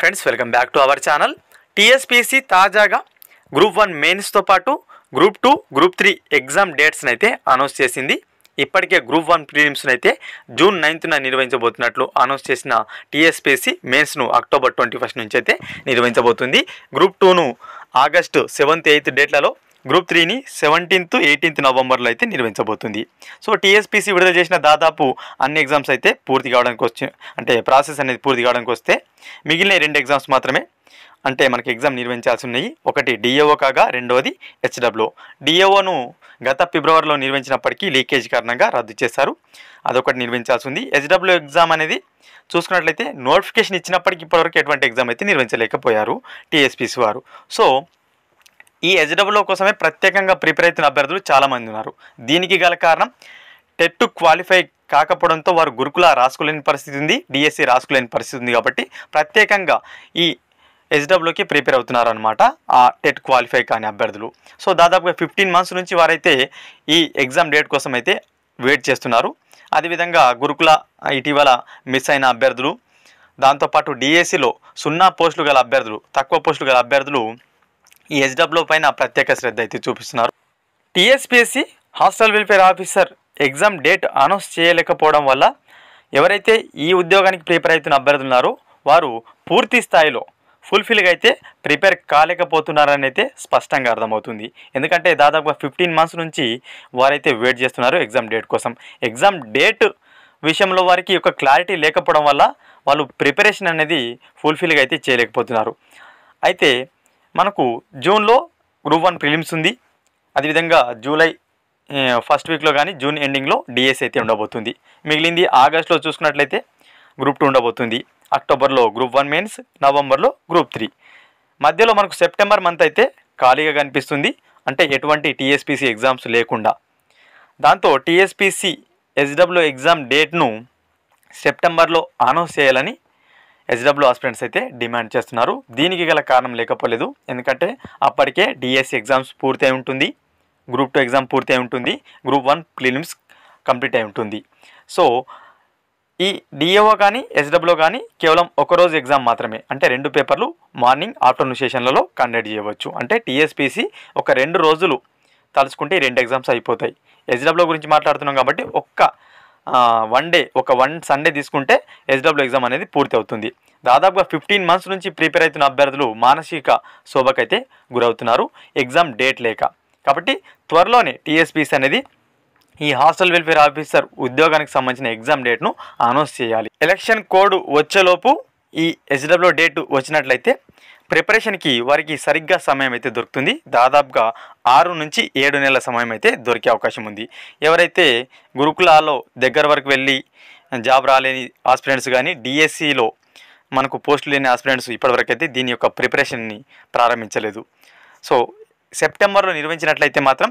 friends welcome back to our channel TSPC తాజాగా group one మెయిన్స్తో పాటు group two group three exam డేట్స్ని అయితే అనౌన్స్ చేసింది ఇప్పటికే గ్రూప్ వన్ ప్రీలిమ్స్ను అయితే జూన్ నైన్త్న నిర్వహించబోతున్నట్లు అనౌన్స్ చేసిన టీఎస్పీసీ మెయిన్స్ను అక్టోబర్ ట్వంటీ ఫస్ట్ నుంచి అయితే నిర్వహించబోతుంది గ్రూప్ టూను ఆగస్టు సెవెంత్ ఎయిత్ డేట్లలో గ్రూప్ త్రీని సెవెంటీన్త్ ఎయిటీన్త్ నవంబర్లో అయితే నిర్వహించబోతుంది సో టీఎస్పీసీ విడుదల చేసిన దాదాపు అన్ని ఎగ్జామ్స్ అయితే పూర్తి కావడానికి వచ్చి అంటే ప్రాసెస్ అనేది పూర్తి కావడానికి వస్తే మిగిలిన రెండు ఎగ్జామ్స్ మాత్రమే అంటే మనకి ఎగ్జామ్ నిర్వహించాల్సి ఉన్నాయి ఒకటి డిఏఓ కాగా రెండవది హెచ్డబ్ల్యూ డిఏఓను గత ఫిబ్రవరిలో నిర్వహించినప్పటికీ లీకేజ్ కారణంగా రద్దు చేశారు అదొకటి నిర్వహించాల్సి ఉంది హెచ్డబ్ల్యూ ఎగ్జామ్ అనేది చూసుకున్నట్లయితే నోటిఫికేషన్ ఇచ్చినప్పటికీ ఇప్పటివరకు ఎటువంటి ఎగ్జామ్ అయితే నిర్వహించలేకపోయారు టీఎస్పీసీ వారు సో ఈ ఎస్డబ్ల్యూ కోసమే ప్రత్యేకంగా ప్రిపేర్ అవుతున్న అభ్యర్థులు చాలామంది ఉన్నారు దీనికి గల కారణం టెట్ క్వాలిఫై కాకపోవడంతో వారు గురుకుల రాసుకోలేని పరిస్థితి ఉంది డిఎస్సి రాసుకోలేని పరిస్థితి ఉంది కాబట్టి ప్రత్యేకంగా ఈ ఎస్డబ్ల్యూకి ప్రిపేర్ అవుతున్నారు అనమాట ఆ టెట్ క్వాలిఫై కాని అభ్యర్థులు సో దాదాపుగా ఫిఫ్టీన్ మంత్స్ నుంచి వారైతే ఈ ఎగ్జామ్ డేట్ కోసం అయితే వెయిట్ చేస్తున్నారు అదేవిధంగా గురుకుల ఇటీవల మిస్ అయిన అభ్యర్థులు దాంతోపాటు డిఎస్సిలో సున్నా పోస్టులు గల అభ్యర్థులు తక్కువ పోస్టులు గల అభ్యర్థులు ఈ హెచ్డబ్ల్యూ పైన ప్రత్యేక శ్రద్ధ అయితే చూపిస్తున్నారు TSPSC hostel welfare officer exam date announce చేయలేకపోవడం వల్ల ఎవరైతే ఈ ఉద్యోగానికి ప్రిపేర్ అవుతున్న అభ్యర్థులు ఉన్నారో వారు పూర్తి స్థాయిలో ఫుల్ఫిల్గా అయితే ప్రిపేర్ కాలేకపోతున్నారని అయితే స్పష్టంగా అర్థమవుతుంది ఎందుకంటే దాదాపుగా ఫిఫ్టీన్ మంత్స్ నుంచి వారైతే వెయిట్ చేస్తున్నారు ఎగ్జామ్ డేట్ కోసం ఎగ్జామ్ డేట్ విషయంలో వారికి ఒక క్లారిటీ లేకపోవడం వల్ల వాళ్ళు ప్రిపరేషన్ అనేది ఫుల్ఫిల్గా అయితే చేయలేకపోతున్నారు అయితే మనకు జూన్లో గ్రూప్ వన్ ప్రిలిమ్స్ ఉంది అదేవిధంగా జూలై ఫస్ట్ వీక్లో కానీ జూన్ ఎండింగ్లో డిఎస్ అయితే ఉండబోతుంది మిగిలింది ఆగస్ట్లో చూసుకున్నట్లయితే గ్రూప్ టూ ఉండబోతుంది అక్టోబర్లో గ్రూప్ వన్ మెయిన్స్ నవంబర్లో గ్రూప్ త్రీ మధ్యలో మనకు సెప్టెంబర్ మంత్ అయితే ఖాళీగా కనిపిస్తుంది అంటే ఎటువంటి టీఎస్పిసి ఎగ్జామ్స్ లేకుండా దాంతో టీఎస్పిసి ఎస్డబ్ల్యూ ఎగ్జామ్ డేట్ను సెప్టెంబర్లో అనౌన్స్ చేయాలని ఎస్డబ్ల్యూ ఆస్పిరెంట్స్ అయితే డిమాండ్ చేస్తున్నారు దీనికి గల కారణం లేకపోలేదు ఎందుకంటే అప్పటికే డిఎస్సి ఎగ్జామ్స్ పూర్తయి ఉంటుంది గ్రూప్ టూ ఎగ్జామ్ అయి ఉంటుంది గ్రూప్ వన్ ప్రిలిమ్స్ కంప్లీట్ అయి ఉంటుంది సో ఈ డిఏఓ కానీ ఎస్డబ్ల్యూ కానీ కేవలం ఒకరోజు ఎగ్జామ్ మాత్రమే అంటే రెండు పేపర్లు మార్నింగ్ ఆఫ్టర్నూన్ సెషన్లలో కండక్ట్ చేయవచ్చు అంటే టీఎస్పీసీ ఒక రెండు రోజులు తలుచుకుంటే రెండు ఎగ్జామ్స్ అయిపోతాయి ఎస్డబ్ల్యూ గురించి మాట్లాడుతున్నాం కాబట్టి ఒక్క వన్ డే ఒక వన్ సండే తీసుకుంటే ఎస్డబ్ల్యూ ఎగ్జామ్ అనేది పూర్తి అవుతుంది దాదాపుగా ఫిఫ్టీన్ మంత్స్ నుంచి ప్రిపేర్ అవుతున్న అభ్యర్థులు మానసిక శోభకైతే గురవుతున్నారు ఎగ్జామ్ డేట్ లేక కాబట్టి త్వరలోనే టీఎస్పీస్ అనేది ఈ హాస్టల్ వెల్ఫేర్ ఆఫీసర్ ఉద్యోగానికి సంబంధించిన ఎగ్జామ్ డేట్ను అనౌన్స్ చేయాలి ఎలక్షన్ కోడ్ వచ్చేలోపు ఈ ఎస్డబ్ల్యూ డేట్ వచ్చినట్లయితే ప్రిపరేషన్కి వారికి సరిగ్గా సమయం అయితే దొరుకుతుంది దాదాపుగా ఆరు నుంచి ఏడు నెలల సమయం అయితే దొరికే అవకాశం ఉంది ఎవరైతే గురుకులాల్లో దగ్గర వరకు వెళ్ళి జాబ్ రాలేని ఆస్పిరెంట్స్ కానీ డిఎస్సిలో మనకు పోస్టులు లేని ఆస్పిరెంట్స్ ఇప్పటివరకు అయితే దీని యొక్క ప్రిపరేషన్ని ప్రారంభించలేదు సో సెప్టెంబర్లో నిర్వహించినట్లయితే మాత్రం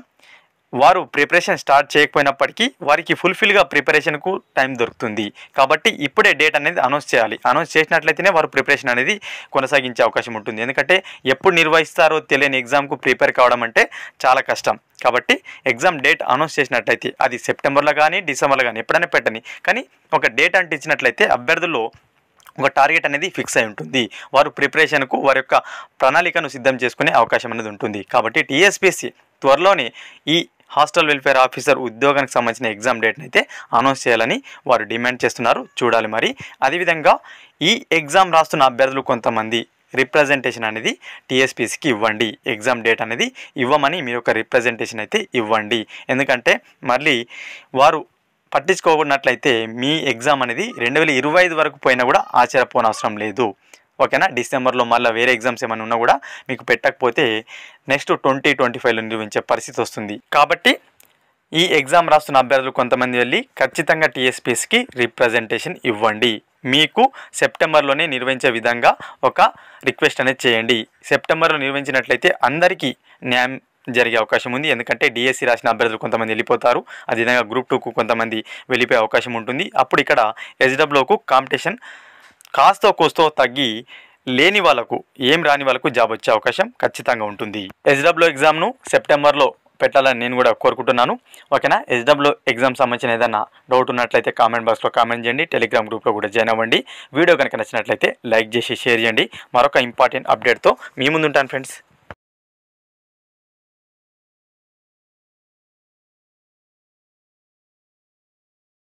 వారు ప్రిపరేషన్ స్టార్ట్ చేయకపోయినప్పటికీ వారికి ఫుల్ఫిల్గా ప్రిపరేషన్కు టైం దొరుకుతుంది కాబట్టి ఇప్పుడే డేట్ అనేది అనౌన్స్ చేయాలి అనౌన్స్ చేసినట్లయితేనే వారు ప్రిపరేషన్ అనేది కొనసాగించే అవకాశం ఉంటుంది ఎందుకంటే ఎప్పుడు నిర్వహిస్తారో తెలియని ఎగ్జామ్కు ప్రిపేర్ కావడం అంటే చాలా కష్టం కాబట్టి ఎగ్జామ్ డేట్ అనౌన్స్ చేసినట్లయితే అది సెప్టెంబర్లో కానీ డిసెంబర్లో కానీ ఎప్పుడైనా పెట్టని కానీ ఒక డేట్ అంటే ఇచ్చినట్లయితే అభ్యర్థుల్లో ఒక టార్గెట్ అనేది ఫిక్స్ అయి ఉంటుంది వారు ప్రిపరేషన్కు వారి యొక్క ప్రణాళికను సిద్ధం చేసుకునే అవకాశం అనేది ఉంటుంది కాబట్టి టీఎస్పీసీ త్వరలోనే ఈ హాస్టల్ వెల్ఫేర్ ఆఫీసర్ ఉద్యోగానికి సంబంధించిన ఎగ్జామ్ డేట్ని అయితే అనౌన్స్ చేయాలని వారు డిమాండ్ చేస్తున్నారు చూడాలి మరి అదేవిధంగా ఈ ఎగ్జామ్ రాస్తున్న అభ్యర్థులు కొంతమంది రిప్రజెంటేషన్ అనేది టీఎస్పీసీకి ఇవ్వండి ఎగ్జామ్ డేట్ అనేది ఇవ్వమని మీ యొక్క రిప్రజెంటేషన్ అయితే ఇవ్వండి ఎందుకంటే మళ్ళీ వారు పట్టించుకోకున్నట్లయితే మీ ఎగ్జామ్ అనేది రెండు వేల ఇరవై ఐదు వరకు పోయినా కూడా ఆశ్చర్యపోనవసరం లేదు ఓకేనా డిసెంబర్లో మళ్ళీ వేరే ఎగ్జామ్స్ ఏమైనా ఉన్నా కూడా మీకు పెట్టకపోతే నెక్స్ట్ ట్వంటీ ట్వంటీ ఫైవ్లో నిర్వహించే పరిస్థితి వస్తుంది కాబట్టి ఈ ఎగ్జామ్ రాస్తున్న అభ్యర్థులు కొంతమంది వెళ్ళి ఖచ్చితంగా టీఎస్పీఎస్కి రిప్రజెంటేషన్ ఇవ్వండి మీకు సెప్టెంబర్లోనే నిర్వహించే విధంగా ఒక రిక్వెస్ట్ అనేది చేయండి సెప్టెంబర్లో నిర్వహించినట్లయితే అందరికీ న్యాయం జరిగే అవకాశం ఉంది ఎందుకంటే డిఎస్సి రాసిన అభ్యర్థులు కొంతమంది వెళ్ళిపోతారు అదేవిధంగా గ్రూప్ టూకు కొంతమంది వెళ్ళిపోయే అవకాశం ఉంటుంది అప్పుడు ఇక్కడ ఎస్డబ్ల్యూకు కాంపిటీషన్ కాస్త కోస్తో తగ్గి లేని వాళ్ళకు ఏం రాని వాళ్ళకు జాబ్ వచ్చే అవకాశం ఖచ్చితంగా ఉంటుంది ఎస్డబ్ల్యూ ఎగ్జామ్ను సెప్టెంబర్లో పెట్టాలని నేను కూడా కోరుకుంటున్నాను ఓకేనా ఎస్డబ్ల్యూ ఎగ్జామ్ సంబంధించిన ఏదైనా డౌట్ ఉన్నట్లయితే కామెంట్ బాక్స్లో కామెంట్ చేయండి టెలిగ్రామ్ గ్రూప్లో కూడా జాయిన్ అవ్వండి వీడియో కనుక నచ్చినట్లయితే లైక్ చేసి షేర్ చేయండి మరొక ఇంపార్టెంట్ అప్డేట్తో మీ ఉంటాను ఫ్రెండ్స్